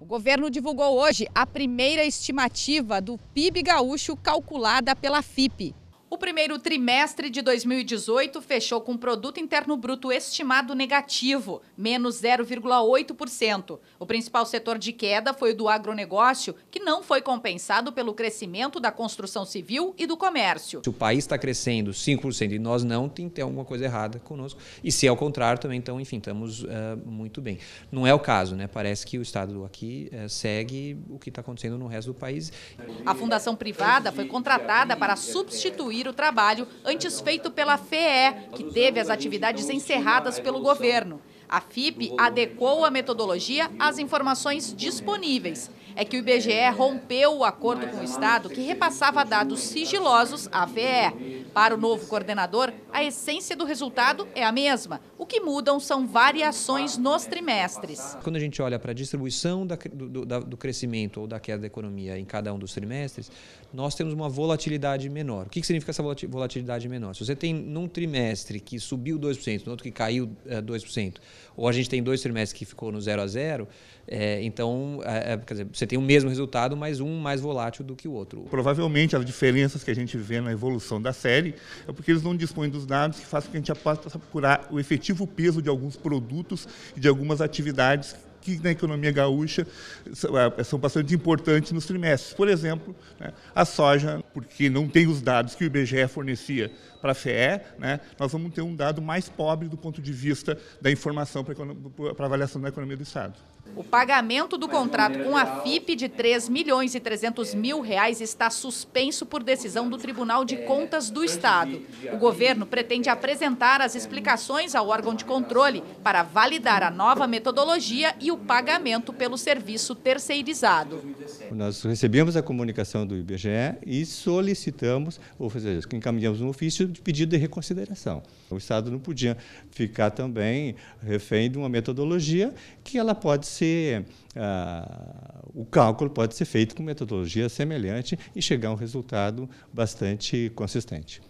O governo divulgou hoje a primeira estimativa do PIB gaúcho calculada pela FIPE primeiro trimestre de 2018 fechou com produto interno bruto estimado negativo, menos 0,8%. O principal setor de queda foi o do agronegócio, que não foi compensado pelo crescimento da construção civil e do comércio. Se o país está crescendo 5% e nós não, tem que ter alguma coisa errada conosco. E se é o contrário também, então, enfim, estamos uh, muito bem. Não é o caso, né? Parece que o Estado aqui uh, segue o que está acontecendo no resto do país. A fundação privada foi contratada para substituir o trabalho antes feito pela FEE, que teve as atividades encerradas pelo governo. A FIP adequou a metodologia às informações disponíveis. É que o IBGE rompeu o acordo com o Estado que repassava dados sigilosos à FEE. Para o novo coordenador, a essência do resultado é a mesma, que mudam são variações nos trimestres. Quando a gente olha para a distribuição da, do, do, crescimento ou da queda da economia em cada um dos trimestres, nós temos uma volatilidade menor. O que, que significa essa volatilidade menor? Se você tem num trimestre que subiu 2%, no outro que caiu é, eh, 2%, ou a gente tem dois trimestres que ficou no 0 a 0, é, eh, então é, dizer, você tem o mesmo resultado, mas um mais volátil do que o outro. Provavelmente as diferenças que a gente vê na evolução da série é porque eles não dispõem dos dados que fazem com que a gente possa procurar o efetivo o peso de alguns produtos e de algumas atividades que na economia gaúcha são bastante importantes nos trimestres. Por exemplo, né, a soja, porque não tem os dados que o IBGE fornecia para a FEE, né, nós vamos ter um dado mais pobre do ponto de vista da informação para avaliação da economia do Estado. O pagamento do contrato com a FIP de 3 milhões e 300 mil reais está suspenso por decisão do Tribunal de Contas do Estado. O governo pretende apresentar as explicações ao órgão de controle para validar a nova metodologia e o pagamento pelo serviço terceirizado. Nós recebemos a comunicação do IBGE e solicitamos, ou fazer isso, encaminhamos um ofício de pedido de reconsideração. O Estado não podia ficar também refém de uma metodologia que ela pode ser, ah, o cálculo pode ser feito com metodologia semelhante e chegar a um resultado bastante consistente.